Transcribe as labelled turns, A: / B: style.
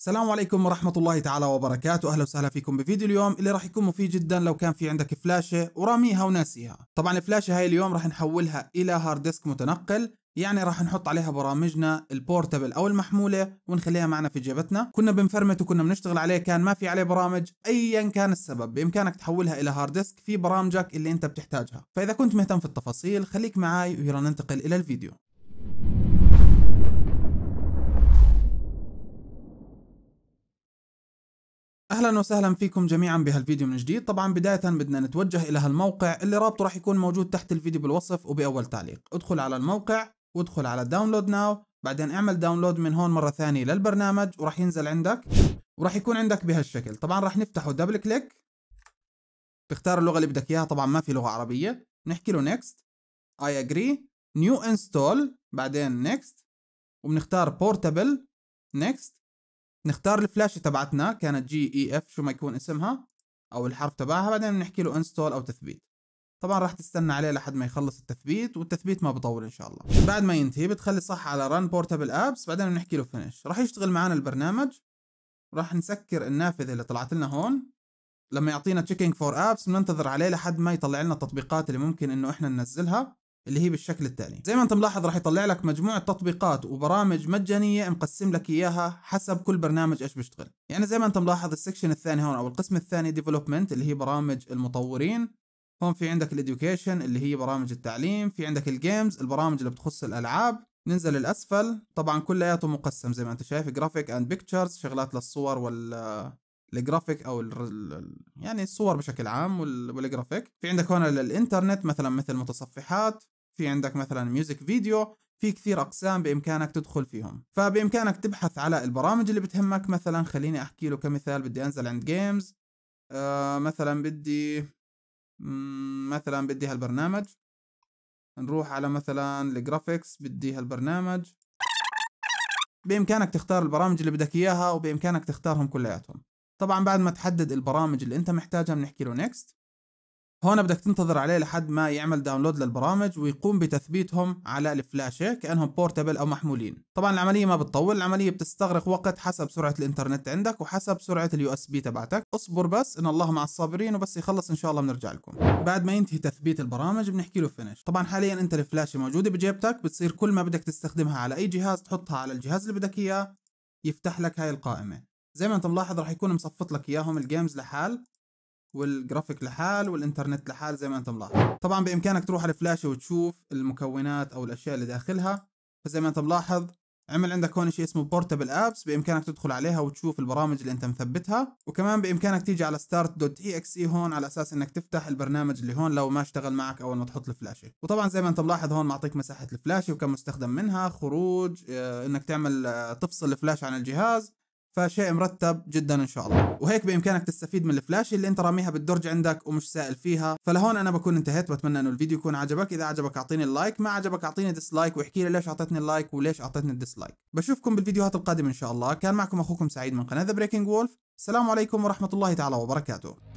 A: السلام عليكم ورحمة الله تعالى وبركاته أهلا وسهلا فيكم بفيديو اليوم اللي راح يكون مفيد جدا لو كان في عندك فلاشة وراميها وناسيها طبعا الفلاشة هاي اليوم راح نحولها إلى هارد ديسك متنقل يعني راح نحط عليها برامجنا البورتبل او المحموله ونخليها معنا في جيبتنا كنا بنفرمت وكنا بنشتغل عليه كان ما في عليه برامج ايا كان السبب بامكانك تحولها الى هارد ديسك في برامجك اللي انت بتحتاجها فاذا كنت مهتم في التفاصيل خليك معاي ويلا ننتقل الى الفيديو اهلا وسهلا فيكم جميعا بهالفيديو من جديد طبعا بداية بدنا نتوجه الى هالموقع اللي رابطه راح يكون موجود تحت الفيديو بالوصف وباول تعليق ادخل على الموقع وادخل على داونلود ناو بعدين اعمل داونلود من هون مرة ثانية للبرنامج وراح ينزل عندك وراح يكون عندك بهالشكل طبعا راح نفتحه دبل كليك تختار اللغة اللي بدك اياها طبعا ما في لغة عربية نحكي له نيكست اي اجري نيو انستول بعدين نيكست وبنختار بورتابل نيكست نختار الفلاشة تبعتنا كانت جي اي اف شو ما يكون اسمها او الحرف تبعها بعدين بنحكي له انستول او تثبيت طبعا راح تستنى عليه لحد ما يخلص التثبيت والتثبيت ما بطول ان شاء الله بعد ما ينتهي بتخلي صح على ران بورتابل ابس بعدين بنحكي له فينش راح يشتغل معنا البرنامج راح نسكر النافذه اللي طلعت لنا هون لما يعطينا تشيكينج فور ابس بننتظر عليه لحد ما يطلع لنا التطبيقات اللي ممكن انه احنا ننزلها اللي هي بالشكل التالي زي ما انت ملاحظ راح يطلع لك مجموعه تطبيقات وبرامج مجانيه مقسم لك اياها حسب كل برنامج ايش بيشتغل يعني زي ما انت ملاحظ السكشن الثاني هون او القسم الثاني ديفلوبمنت اللي هي برامج المطورين هون في عندك الاديوكيشن اللي هي برامج التعليم في عندك الجيمز البرامج اللي بتخص الالعاب ننزل الاسفل طبعا كلياته مقسم زي ما انت شايف جرافيك اند بيكتشرز شغلات للصور وال الجرافيك او ال يعني الصور بشكل عام والجرافيك في عندك هون الانترنت مثلا مثل متصفحات في عندك مثلا ميوزك فيديو في كثير اقسام بامكانك تدخل فيهم فبامكانك تبحث على البرامج اللي بتهمك مثلا خليني احكي له كمثال بدي انزل عند جيمز آه مثلا بدي مثلا بدي هالبرنامج نروح على مثلا الجرافيكس بدي هالبرنامج بامكانك تختار البرامج اللي بدك اياها وبامكانك تختارهم كلياتهم طبعا بعد ما تحدد البرامج اللي انت محتاجها بنحكي له نيكست هون بدك تنتظر عليه لحد ما يعمل داونلود للبرامج ويقوم بتثبيتهم على الفلاشة كأنهم بورتبل أو محمولين طبعا العملية ما بتطول العملية بتستغرق وقت حسب سرعة الإنترنت عندك وحسب سرعة اليو اس بي تبعتك اصبر بس إن الله مع الصابرين وبس يخلص إن شاء الله بنرجع لكم بعد ما ينتهي تثبيت البرامج بنحكي له فينش طبعا حاليا أنت الفلاشة موجودة بجيبتك بتصير كل ما بدك تستخدمها على أي جهاز تحطها على الجهاز اللي بدك إياه يفتح لك هاي القائمة زي ما انت ملاحظ راح يكون مصفط لك اياهم الجيمز لحال والجرافيك لحال والانترنت لحال زي ما انت ملاحظ طبعا بامكانك تروح على الفلاشة وتشوف المكونات او الاشياء اللي داخلها فزي ما انت ملاحظ عمل عندك هون شيء اسمه بورتبل ابس بامكانك تدخل عليها وتشوف البرامج اللي انت مثبتها وكمان بامكانك تيجي على ستارت دوت اي اكس اي هون على اساس انك تفتح البرنامج اللي هون لو ما اشتغل معك اول ما تحط الفلاشه وطبعا زي ما انت ملاحظ هون معطيك مساحه الفلاشه وكم مستخدم منها خروج آه، انك تعمل آه، تفصل الفلاش عن الجهاز فشيء مرتب جدا ان شاء الله وهيك بامكانك تستفيد من الفلاش اللي انت راميها بالدرج عندك ومش سائل فيها فلهون انا بكون انتهيت بتمنى انه الفيديو يكون عجبك اذا عجبك اعطيني اللايك ما عجبك اعطيني ديسلايك واحكي لي ليش اعطيتني اللايك وليش اعطيتني الديسلايك بشوفكم بالفيديوهات القادمه ان شاء الله كان معكم اخوكم سعيد من قناه ذا بريكنج وولف السلام عليكم ورحمه الله تعالى وبركاته